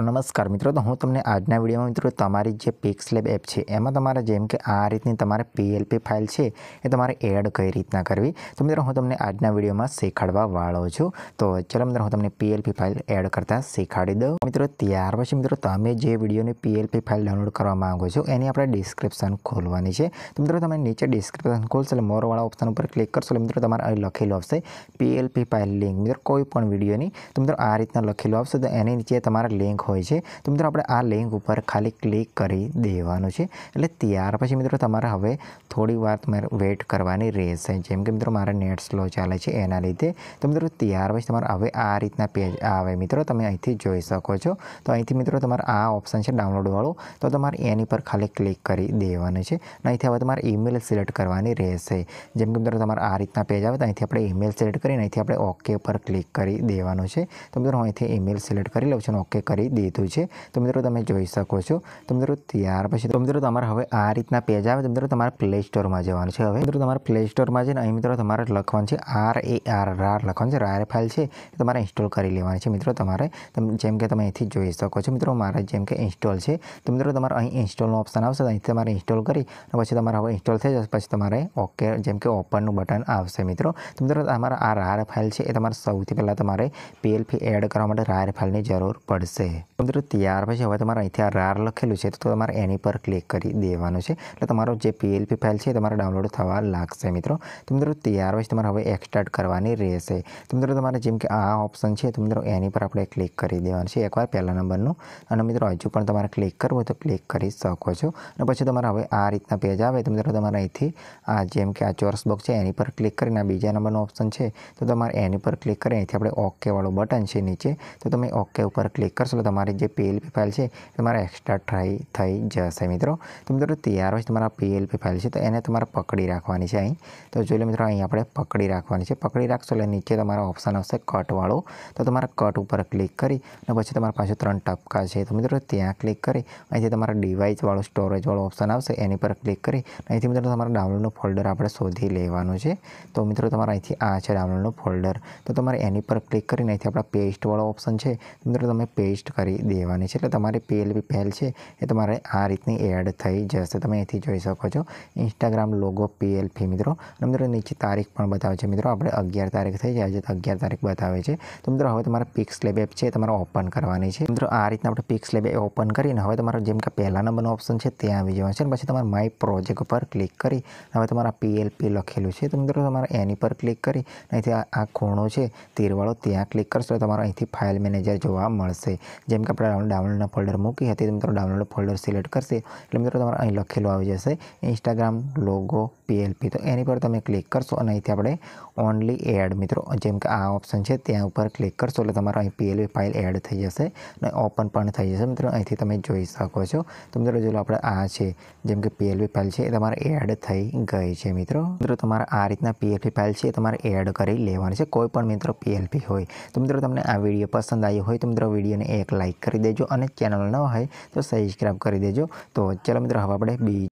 નમસ્કાર મિત્રો તો હું તમને આજના વિડીયોમાં મિત્રો તમારી જે પિક્સલેબ એપ છે એમાં તમારે જેમ કે આ રીતની તમારે પીએલપી ફાઇલ છે એ તમારે એડ કઈ રીતના કરવી તો મિત્રો હું તમને આજના વિડીયોમાં શીખવાડવા વાળો છું તો ચલો મિત્રો હું તમને પીએલપી ફાઇલ એડ કરતાં શીખવાડી દઉં મિત્રો ત્યાર પછી મિત્રો તમે જે વિડીયોની પીએલપી ફાઇલ ડાઉનલોડ કરવા માંગો છો એની આપણે ડિસ્ક્રિપ્શન ખોલવાની છે તો મિત્રો તમે નીચે ડિસ્ક્રિપ્શન ખોલશો એટલે મોરવાળા ઓપ્શન ઉપર ક્લિક કરશો એટલે મિત્રો તમારે અહીં લખેલું આવશે પીએલપી ફાઇલ લિંક મિત્રો કોઈ પણ વિડીયોની તો મિત્રો આ રીતના લખેલું આવશે તો એની નીચે તમારે લિંક હોય છે તો મિત્રો આપણે આ લિંક ઉપર ખાલી ક્લિક કરી દેવાનું છે એટલે ત્યાર પછી મિત્રો તમારે હવે થોડી વાર તમારે વેઇટ કરવાની રહેશે જેમ કે મિત્રો મારે નેટ સ્લો ચાલે છે એના લીધે તો મિત્રો ત્યાર પછી તમારે હવે આ રીતના પેજ આવે મિત્રો તમે અહીંથી જોઈ શકો છો તો અહીંથી મિત્રો તમારે આ ઓપ્શન છે ડાઉનલોડવાળું તો તમારે એની પર ખાલી ક્લિક કરી દેવાનું છે અહીંથી હવે તમારે ઈમેલ સિલેક્ટ કરવાની રહેશે જેમ કે મિત્રો તમારે આ રીતના પેજ આવે તો અહીંથી આપણે ઈમેલ સિલેક્ટ કરીને અહીંથી આપણે ઓકે પર ક્લિક કરી દેવાનું છે તો મિત્રો હું અહીંથી ઈમેલ સિલેક્ટ કરી લઉં છું અને ઓકે કરી દીધું છે તો મિત્રો તમે જોઈ શકો છો તો મિત્રો ત્યાર પછી તો મિત્રો તમારે હવે આ રીતના પેજ આવે તો મિત્રો તમારે પ્લે સ્ટોરમાં જવાનું છે હવે મિત્રો તમારે પ્લે સ્ટોરમાં જઈને અહીં મિત્રો તમારે લખવાનું છે આર એ આર રાર લખવાનું છે રાર ફાઇલ છે તમારે ઇન્સ્ટોલ કરી લેવાની છે મિત્રો તમારે તમે જેમ કે તમે અહીંથી જોઈ શકો છો મિત્રો મારે જેમ કે ઇન્સ્ટોલ છે તો મિત્રો તમારે અહીં ઇન્સ્ટોલનો ઓપ્શન આવશે અહીંથી તમારે ઇન્સ્ટોલ કરી અને પછી તમારે હવે ઇન્સ્ટોલ થઈ જશે પછી તમારે ઓકે જેમ કે ઓપનનું બટન આવશે મિત્રો તો મિત્રો તમારા આ રાર ફાઇલ છે એ તમારે સૌથી પહેલાં તમારે પીએલપી એડ કરવા માટે રાયર ફાઇલની જરૂર પડશે મિત્રો ત્યાર પછી હવે તમારે અહીંથી આ રાર લખેલું છે તો તમારે એની પર ક્લિક કરી દેવાનું છે એટલે તમારો જે પીએલપી ફાઇલ છે તમારે ડાઉનલોડ થવા લાગશે મિત્રો તો મિત્રો ત્યાર પછી તમારે હવે એક્સટાર્ટ કરવાની રહેશે તો મિત્રો તમારે જેમ કે આ ઓપ્શન છે તો મિત્રો એની પર આપણે ક્લિક કરી દેવાનું છે એકવાર પહેલા નંબરનું અને મિત્રો હજુ પણ તમારે ક્લિક કરવું હોય તો ક્લિક કરી શકો છો અને પછી તમારે હવે આ રીતના પેજ આવે તો મિત્રો તમારે અહીંથી આ જેમ કે આ ચોરસ બોક્સ છે એની પર ક્લિક કરીને આ બીજા નંબરનો ઓપ્શન છે તો તમારે એની પર ક્લિક કરી અહીંથી આપણે ઓકેવાળું બટન છે નીચે તો તમે ઓકે ઉપર ક્લિક કરશો એટલે તમારી જે પીએલપી ફાઇલ છે તમારે એક્સ્ટ્રા ટ્રાય થઈ જશે મિત્રો તો મિત્રો તૈયાર હોય તમારા પીએલપી ફાઇલ છે તો એને તમારે પકડી રાખવાની છે અહીં તો જોઈ લો મિત્રો અહીં આપણે પકડી રાખવાની છે પકડી રાખશો એટલે નીચે તમારા ઓપ્શન આવશે કટવાળો તો તમારા કટ ઉપર ક્લિક કરી અને પછી તમારા પાસે ત્રણ ટપકા છે તો મિત્રો ત્યાં ક્લિક કરી અહીંથી તમારા ડિવાઇસવાળો સ્ટોરેજવાળો ઓપ્શન આવશે એની પર ક્લિક કરી અહીંથી મિત્રો તમારા ડાઉનલોડનું ફોલ્ડર આપણે શોધી લેવાનું છે તો મિત્રો તમારા અહીંથી આ છે ડાઉનલોડનું ફોલ્ડર તો તમારે એની પર ક્લિક કરીને અહીંથી આપણા પેસ્ટવાળો ઓપ્શન છે મિત્રો તમે પેસ્ટ કરી કરી દેવાની છે એટલે તમારી પીએલપી પહેલ છે એ તમારે આ રીતની એડ થઈ જશે તમે અહીંથી જોઈ શકો છો ઇન્સ્ટાગ્રામ લોગો પીએલપી મિત્રો અને મિત્રો નીચે તારીખ પણ બતાવે છે મિત્રો આપણે અગિયાર તારીખ થઈ જાય આજે અગિયાર તારીખ બતાવે છે તો મિત્રો હવે તમારે પિક્સ લેબ એપ છે તમારે ઓપન કરવાની છે મિત્રો આ રીતના આપણે પિક્સ લેબ ઓપન કરીને હવે તમારો જેમ કે પહેલા નંબરનો ઓપ્શન છે ત્યાં આવી જવાનું છે પછી તમારે માય પ્રોજેક્ટ ઉપર ક્લિક કરી હવે તમારા પીએલપી લખેલું છે તો મિત્રો તમારે એની પર ક્લિક કરી અહીંથી આ ખૂણો છે તીરવાળો ત્યાં ક્લિક કરશો તમારે અહીંથી ફાઇલ મેનેજર જોવા મળશે જેમ કે આપણે ડાઉનલોડના ફોલ્ડર મૂકી હતી મિત્રો ડાઉનલોડ ફોલ્ડર સિલેક્ટ કરશે એટલે મિત્રો તમારે અહીં લખેલું આવી જશે ઇન્સ્ટાગ્રામ લોગો પીએલપી તો એની પર તમે ક્લિક કરશો અને અહીંથી આપણે ઓનલી એડ મિત્રો જેમ કે આ ઓપ્શન છે ત્યાં ઉપર ક્લિક કરશો એટલે તમારે અહીં પીએલપી ફાઇલ એડ થઈ જશે અને ઓપન પણ થઈ જશે મિત્રો અહીંથી તમે જોઈ શકો છો તો મિત્રો જો આપણે આ છે જેમ કે પીએલપી ફાઇલ છે એ તમારે એડ થઈ ગઈ છે મિત્રો મિત્રો તમારે આ રીતના પીએલપી ફાઇલ છે તમારે એડ કરી લેવાની છે કોઈ પણ મિત્રો પીએલપી હોય તો મિત્રો તમને આ વિડીયો પસંદ આવ્યો હોય તો મિત્રો વિડીયોને એક લાઇક કરી દેજો અને ચેનલ ન હોય તો સબસ્ક્રાઈબ કરી દેજો તો ચાલો મિત્રો હવે આપણે બી